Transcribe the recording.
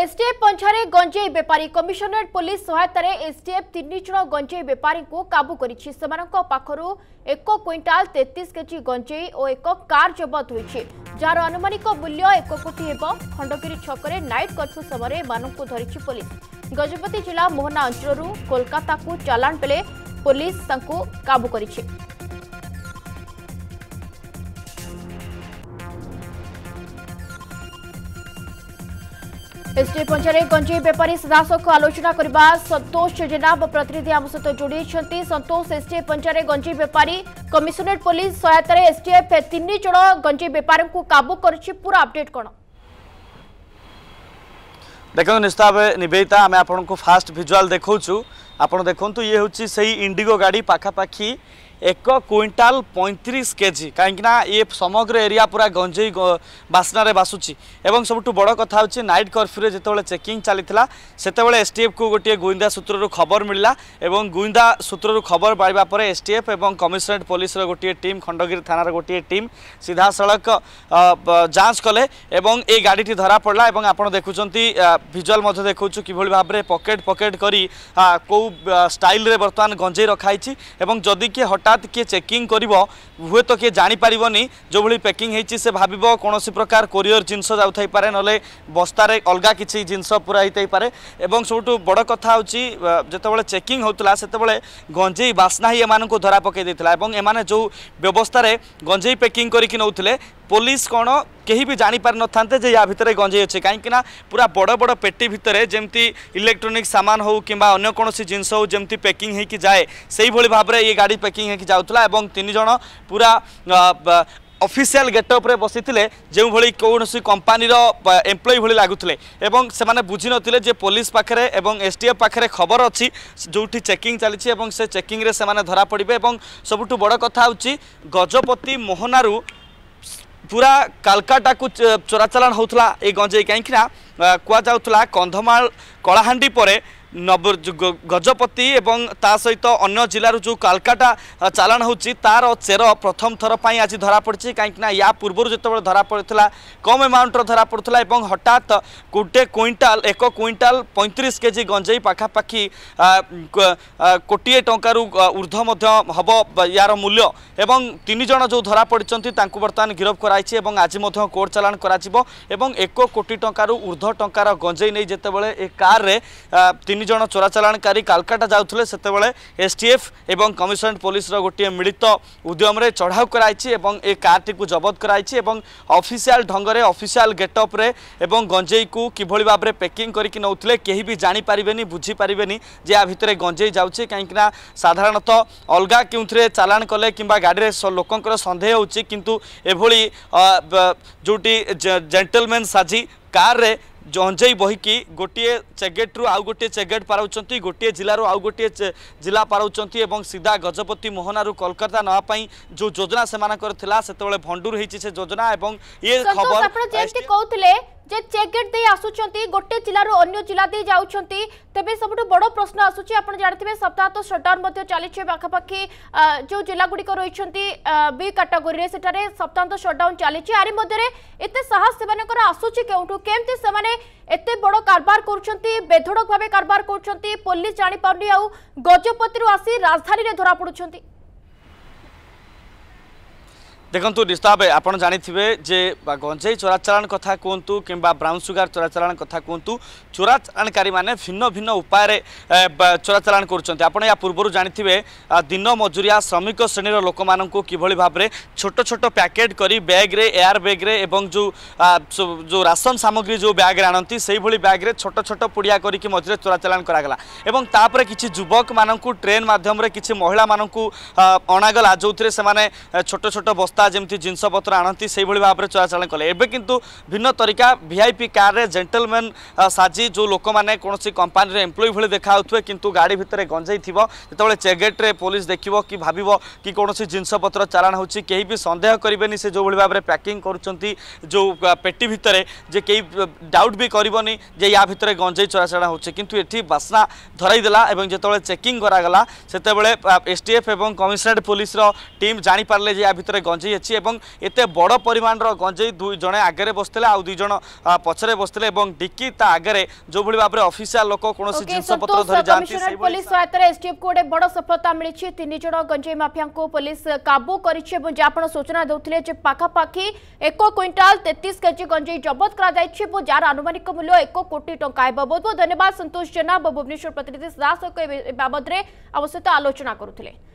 STF पंछारे गंजेई बेपारी commissionerate police सहायतार STF तीन जन गंजेई बेपारी को काबू कर एक क्विंटाल तेतीस केजी गंजेई और एक कार जबत हो जार आनुमानिक मूल्य एक कोटी हो खंडगिरी छकरे नाइट कर्फ्यू समय धरी पुलिस गजपति जिला मोहना अंचल कोलकाता को चालाण बेले पुलिस काबू कर ଏସ୍ଡି ପଞ୍ଚାରେ ଗଞ୍ଜେଇ ବେପାରୀ ସିଧାସଳଖ ଆଲୋଚନା କରିବା ସନ୍ତୋଷ ଜେନାବ ପ୍ରତିନିଧି ଆମ ସହିତ ଯୋଡ଼ିଛନ୍ତି ସନ୍ତୋଷ ଏସ୍ଡିଏଫ୍ ପଞ୍ଚାରେ ଗଞ୍ଜେଇ ବେପାରୀ କମିଶନରେଟ୍ ପୋଲିସ ସହାୟତାରେ ଏସ୍ଡିଏଫ୍ ତିନି ଜଣ ଗଞ୍ଜେଇ ବେପାରୀଙ୍କୁ କାବୁ କରିଛି ପୁରା ଅପଡେଟ୍ କ'ଣ ଦେଖନ୍ତୁ ନିଶ୍ଚିତ ଭାବେ ନିବେଦିତା ଆମେ ଆପଣଙ୍କୁ ଫାଷ୍ଟ ଭିଜୁଆଲ୍ ଦେଖାଉଛୁ ଆପଣ ଦେଖନ୍ତୁ ଇଏ ହେଉଛି ସେଇ ଇଣ୍ଡିଗୋ ଗାଡ଼ି ପାଖାପାଖି এক কুইন্টাল পঁয়ত্রিশ কেজি কাইকিনা ইয়ে সমগ্র এরিয়া পুরা গঞ্জেই বাসনার বাসুচি এবং সবুঠু বড় কথা হচ্ছে নাইট কর্ফ্যুরে যেত চেকিং চাল সেতবে এসটিএফ কু গোটি গুইন্দা সূত্রর খবর মিলা এবং গুইন্দা সূত্রর খবর পাইবা পরে এসটিএফ এবং কমিশনরেট পুলিশের গোটিয়ে টিম খণ্ডগিরি থানার গোটিয়ে টিম সিধাসলখ যাঞ্চ কলে এবং এই গাড়িটি ধরা পড়া এবং আপনার দেখুম ভিজুয়াল মধ্যে দেখুছু কিভাবে ভাবে পকেট পকেট করে কেউ স্টাইলরে বর্তমান গঞ্জেই রখা এবং যদি কি হঠাৎ হঠাৎ কি চেকিং করব হুয়েত কি জাঁপারনি যেভাবে প্যাকিং হয়েছি সে ভাবিব কোণী প্রকার কোরিওর জিনিস যাইপারে নলে বস্তার অলগা কিছু জিনিস পুরা হয়ে এবং সবুঠু বড় কথা হচ্ছে যেতবে চেকিং হোলা সেতবে গঞ্জেই বাসনা হি এমন ধরা পকাই দিয়ে এবং এমানে যে ব্যবস্থায় গঞ্জেই প্যাকিং করি নেউলে ପୋଲିସ କ'ଣ କେହି ବି ଜାଣିପାରିନଥାନ୍ତେ ଯେ ୟା ଭିତରେ ଗଞ୍ଜେଇ ଅଛି କାହିଁକିନା ପୁରା ବଡ଼ ବଡ଼ ପେଟି ଭିତରେ ଯେମିତି ଇଲେକ୍ଟ୍ରୋନିକ୍ ସାମାନ ହେଉ କିମ୍ବା ଅନ୍ୟ କୌଣସି ଜିନିଷ ହେଉ ଯେମିତି ପ୍ୟାକିଂ ହେଇକି ଯାଏ ସେଇଭଳି ଭାବରେ ଏ ଗାଡ଼ି ପ୍ୟାକିଂ ହେଇକି ଯାଉଥିଲା ଏବଂ ତିନି ଜଣ ପୁରା অফিসিয়াল গেট উপরে বসিলে যেভাবে কৌশি কোম্পানির এমপ্লয়ি ভি লাগুলে এবং সে বুঝি নলে যে পুলিশ পাখে এবং এসটিএফ পাখে খবর অছি যেটি চেকিং চালছে এবং সে চেকিংরে সে ধরা পড়বে এবং সবুঠু বড় কথা হচ্ছে গজপতি মোহনারু ପୁରା କାଲକାଟାକୁ ଚୋରାଚାଲାଣ ହେଉଥିଲା ଏ ଗଞ୍ଜେଇ କାହିଁକିନା କୁହାଯାଉଥିଲା କନ୍ଧମାଳ କଳାହାଣ୍ଡି ପରେ নব গজপতি এবং তা সহিত অন্য জেলার যে কালকাটা চালাণ হচ্ছে তার চের প্রথম থরপাই আজ ধরা পড়ছে কিনা ইয়া পূর্ব যেতবে ধরা পড়ে কম এমাউন্টর ধরা পড়ুলা এবং হঠাৎ গোটে কুইন্টাল এক কুইন্টাল পঁয়ত্রিশ কেজি গঞ্জেই পাখাপাখি কোটিয়ে টঙ্কার ঊর্ধ্ব মধ্য হব ইয়ার মূল্য এবং তিনজন যে ধরা পড়ছেন তাঁকু বর্তমান গিরফ করা এবং আজ মধ্য কোর্ট চালাণ করা এবং এক কোটি টঙ্কার ঊর্ধ্ব টঙ্কার গঞ্জেই নিয়ে যেতবে এ কার্রে তিন ତିନି ଜଣ ଚୋରାଚାଲାଣକାରୀ କାଲକାଟା ଯାଉଥିଲେ ସେତେବେଳେ ଏସ୍ଟିଏଫ୍ ଏବଂ କମିଶନରେଟ୍ ପୋଲିସର ଗୋଟିଏ ମିଳିତ ଉଦ୍ୟମରେ ଚଢ଼ାଉ କରାଯାଇଛି ଏବଂ ଏ କାର୍ଟିକୁ ଜବତ କରାଯାଇଛି ଏବଂ ଅଫିସିଆଲ ଢଙ୍ଗରେ ଅଫିସିଆଲ ଗେଟଅପ୍ରେ ଏବଂ ଗଞ୍ଜେଇକୁ କିଭଳି ଭାବରେ ପ୍ୟାକିଂ କରିକି ନେଉଥିଲେ କେହି ବି ଜାଣିପାରିବେନି ବୁଝିପାରିବେନି ଯେ ୟା ଭିତରେ ଗଞ୍ଜେଇ ଯାଉଛି କାହିଁକିନା ସାଧାରଣତଃ ଅଲଗା କେଉଁଥିରେ ଚାଲାଣ କଲେ କିମ୍ବା ଗାଡ଼ିରେ ଲୋକଙ୍କର ସନ୍ଦେହ ହେଉଛି କିନ୍ତୁ ଏଭଳି ଯେଉଁଠି ଜେଣ୍ଟଲମ୍ୟାନ୍ ସାଜି କାର୍ରେ ଅଞ୍ଜେଇ ବହିକି ଗୋଟିଏ ଚେଗେଟ୍ରୁ ଆଉ ଗୋଟିଏ ଚେଗେଟ୍ ପାରାଉଛନ୍ତି ଗୋଟିଏ ଜିଲ୍ଲାରୁ ଆଉ ଗୋଟିଏ ଜିଲ୍ଲା ପାରାଉଛନ୍ତି ଏବଂ ସିଧା ଗଜପତି ମୋହନାରୁ କଲକାତା ନେବା ପାଇଁ ଯେଉଁ ଯୋଜନା ସେମାନଙ୍କର ଥିଲା ସେତେବେଳେ ଭଣ୍ଡୁର ହେଇଛି ସେ ଯୋଜନା ଏବଂ ଇଏ ଖବର କହୁଥିଲେ যে চেকগেট দিয়ে আসুচার গোটে জেলার অন্য জেলা দিয়ে যাচ্ছেন তবে সবুঠ বড় প্রশ্ন আসুচি আপনার জাঁথিবে সপ্তাহত সটডাউন চালছে পাখাপাখি যে জেলাগুড়ি রয়েছেন বি ক্যাটাগোরি সেটার সপ্তাহত সটডাউন চালছে আরি মধ্যে এত সাহস সে আসুচি কেউঠু কেমতি সে এত বড় কারবার করছেন বেধড়ক ভাবে কারবার করছেন পুলিশ জাঁপারি আজপতি আসি রাজধানী ধরা পড়ুচ্ছেন দেখন্তু নিস্তাব আপনার জাঁথে যে গঞ্জেই চোরাচালাণ কথা কুহতু কিংবা ব্রাউন সুগার চোরাচালাণ কথা কুহতু চোরাচালাণকারী মানে ভিন্ন ভিন্ন উপায়ে চোরাচালাণ করছেন আপনার ইয়া পূর্ব জাঁথে দিন মজুরিয়া শ্রমিক শ্রেণীর লোক মানুষ কিভাবে ভাবে ছোট ছোট প্যাকেট করে ব্যাগ্রে এয়ার ব্যাগ্রে এবং যে রাশন সামগ্রী যে ব্যাগ্রে আনতে সেইভাবে ব্যাগ্রে ছোট ছোট পুড়িয়া করি মঝিরে চোরাচালাণ করা এবং তাপরে কিছু যুবক মানুষ ট্রেন মাধ্যমে কিছু মহিলা মানুষ অনাগলা যে সে ছোট ছোট বস্তা जनता जमी जिनपत आणती से भाव में चलाचल कले एंतु भिन्न तरीका भि आई पी कारे जेन्टलमेन साजी जो लोक मैंने कौन कंपानी एम्प्लयी भाई देखा थे कि गाड़ी भितर गंजे थी जो चेगेट्रे पुलिस देख कि भाव कि कौन जिनपत चलाण हो सन्देह करे से जो भाव में पैकिंग करो पेटी भितर जे कई डाउट भी करनी या भितर गंजाई चलाचल होती एटी बास्ना धरईदेला और जिते चेकिंग करते S T F A commissionerate police team जापारे या भितर गंजे হয়েছে এবং এতে বড় পরিমাণর গঞ্জেই দুই জনে আগরে বসলে আউ দুই জন পছরে বসলে এবং ডিকি তা আগরে যেভাবে ভাবে অফিসিয়াল লোক কোণী জিনিসপত্র ধরে যাতে পুলিশ সহায়তায় এসটিএফ কো গোটে বড় সফলতা মিছে তিন জন গঞ্জেই মাফিয়া পুলিশ কাবু করেছে এবং যা আপনার সূচনা দেলে যে পাখাপাখি এক কুইন্টাল তেত্রিশ কেজি গঞ্জেই জবত করা যাই এবং যার আনুমানিক মূল্য এক কোটি টঙ্কা হব বহুত বহুত ধন্যবাদ সন্তোষ জেনা ভুবনেশ্বর প্রতিনিধি দাস বাবদরে আবশ্যক আলোচনা করুলে